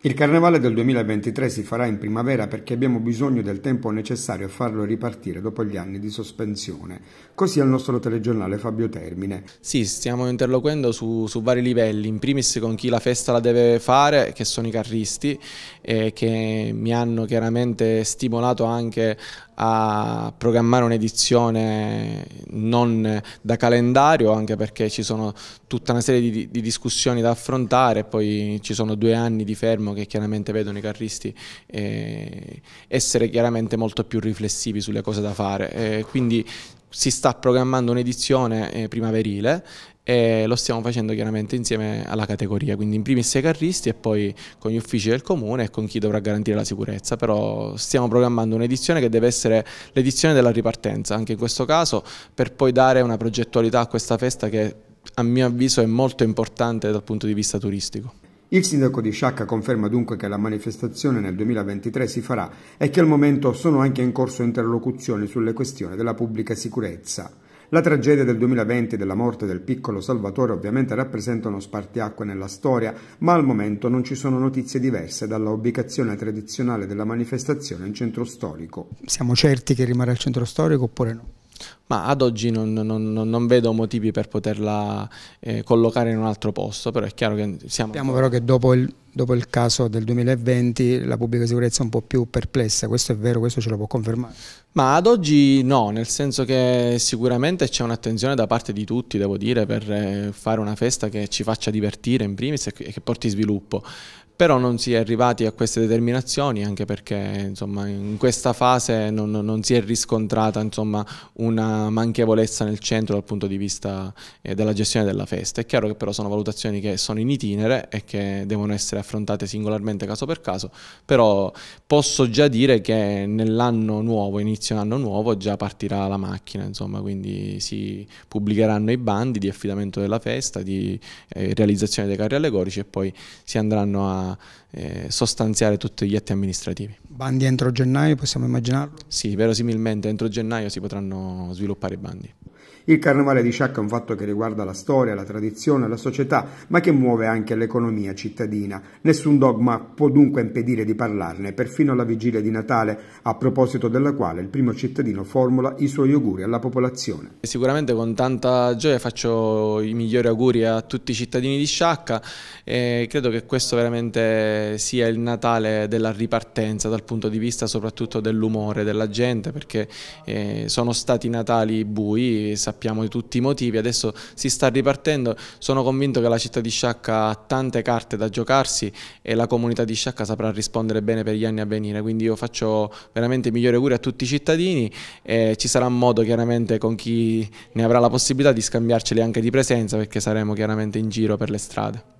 Il carnevale del 2023 si farà in primavera perché abbiamo bisogno del tempo necessario a farlo ripartire dopo gli anni di sospensione. Così al nostro telegiornale Fabio Termine. Sì, stiamo interloquendo su, su, vari livelli, in primis con chi la festa la deve fare, che sono i carristi, eh, che mi hanno chiaramente stimolato anche a programmare un'edizione non da calendario, anche perché ci sono tutta una serie di, di, discussioni da affrontare, poi ci sono due anni di fermo che chiaramente vedono i carristi eh, essere chiaramente molto più riflessivi sulle cose da fare. Eh, quindi si sta programmando un'edizione eh, primaverile e lo stiamo facendo chiaramente insieme alla categoria, quindi in primis ai carristi e poi con gli uffici del comune e con chi dovrà garantire la sicurezza, però stiamo programmando un'edizione che deve essere l'edizione della ripartenza, anche in questo caso per poi dare una progettualità a questa festa che a mio avviso è molto importante dal punto di vista turistico. Il sindaco di Sciacca conferma dunque che la manifestazione nel 2023 si farà e che al momento sono anche in corso interlocuzioni sulle questioni della pubblica sicurezza. La tragedia del 2020 e della morte del piccolo Salvatore ovviamente rappresentano spartiacque nella storia, ma al momento non ci sono notizie diverse dalla ubicazione tradizionale della manifestazione in centro storico. Siamo certi che rimarrà al centro storico oppure no? ma ad oggi non, non, non, vedo motivi per poterla eh, collocare in un altro posto, però è chiaro che siamo... Sappiamo però che dopo il, dopo il, caso del 2020 la pubblica sicurezza è un po' più perplessa, questo è vero, questo ce lo può confermare? Ma ad oggi no, nel senso che sicuramente c'è un'attenzione da parte di tutti, devo dire, per eh, fare una festa che ci faccia divertire in primis e che porti sviluppo però non si è arrivati a queste determinazioni anche perché insomma, in questa fase non, non si è riscontrata insomma, una manchevolezza nel centro dal punto di vista eh, della gestione della festa. È chiaro che però sono valutazioni che sono in itinere e che devono essere affrontate singolarmente caso per caso, però posso già dire che nell'anno nuovo, inizio anno nuovo, già partirà la macchina, insomma, quindi si pubblicheranno i bandi di affidamento della festa, di eh, realizzazione dei carri allegorici e poi si andranno a eh, sostanziare tutti gli atti amministrativi. Bandi entro gennaio, possiamo immaginarlo? Sì, verosimilmente entro gennaio si potranno sviluppare i bandi. Il carnevale di Sciacca è un fatto che riguarda la storia, la tradizione, la società, ma che muove anche l'economia cittadina. Nessun dogma può dunque impedire di parlarne, perfino alla vigilia di Natale, a proposito della quale il primo cittadino formula i suoi auguri alla popolazione. sicuramente con tanta gioia faccio i migliori auguri a tutti i cittadini di Sciacca e credo che questo veramente sia il Natale della ripartenza dal punto di vista soprattutto dell'umore della gente perché eh, sono stati Natali bui, sappiamo tutti i motivi, adesso si sta ripartendo, sono convinto che la città di Sciacca ha tante carte da giocarsi e la comunità di Sciacca saprà rispondere bene per gli anni a venire, quindi io faccio veramente i migliori auguri a tutti i cittadini e ci sarà modo chiaramente con chi ne avrà la possibilità di scambiarceli anche di presenza perché saremo chiaramente in giro per le strade.